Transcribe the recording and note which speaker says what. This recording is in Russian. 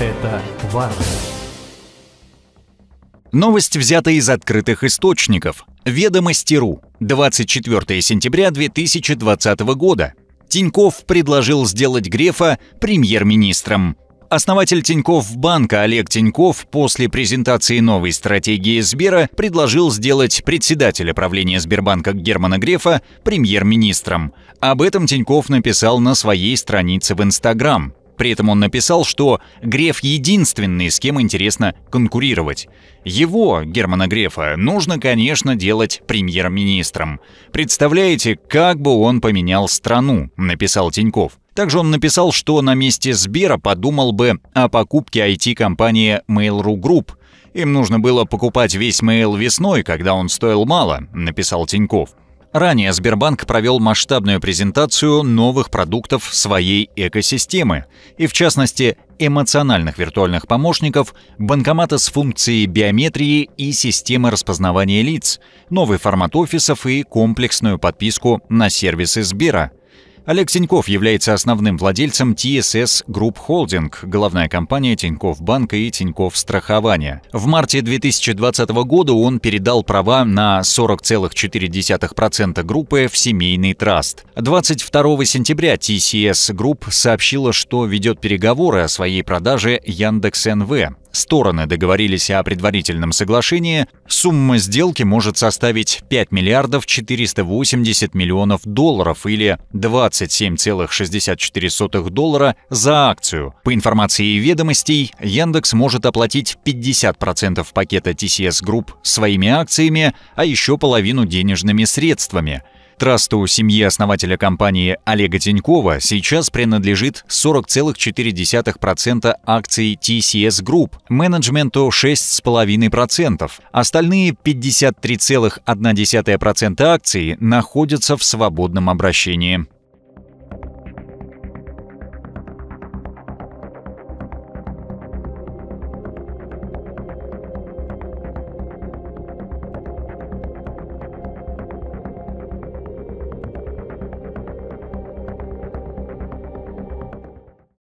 Speaker 1: Это важно. Новость взята из открытых источников. Ведомости.ру. 24 сентября 2020 года. Тиньков предложил сделать Грефа премьер-министром. Основатель Тиньков банка Олег Тиньков после презентации новой стратегии Сбера предложил сделать председателя правления Сбербанка Германа Грефа премьер-министром. Об этом Тиньков написал на своей странице в Инстаграм. При этом он написал, что Греф единственный, с кем интересно конкурировать. Его, Германа Грефа, нужно, конечно, делать премьер-министром. Представляете, как бы он поменял страну, написал Тиньков. Также он написал, что на месте Сбера подумал бы о покупке IT-компании Mail.ru Group. Им нужно было покупать весь Mail весной, когда он стоил мало, написал Тиньков. Ранее Сбербанк провел масштабную презентацию новых продуктов своей экосистемы, и в частности эмоциональных виртуальных помощников, банкомата с функцией биометрии и системы распознавания лиц, новый формат офисов и комплексную подписку на сервисы Сбера. Олег Тиньков является основным владельцем TSS Group Holding, главная компания Тиньков Банка и Тиньков Страхования. В марте 2020 года он передал права на 40,4% группы в семейный траст. 22 сентября TCS Group сообщила, что ведет переговоры о своей продаже Яндекс.НВ стороны договорились о предварительном соглашении, сумма сделки может составить 5 миллиардов 480 миллионов долларов или 27,64 доллара за акцию. По информации ведомостей, Яндекс может оплатить 50% пакета TCS Group своими акциями, а еще половину денежными средствами – Трасту семьи основателя компании Олега Тинькова сейчас принадлежит 40,4% акций TCS Group, менеджменту 6,5%. Остальные 53,1% акций находятся в свободном обращении.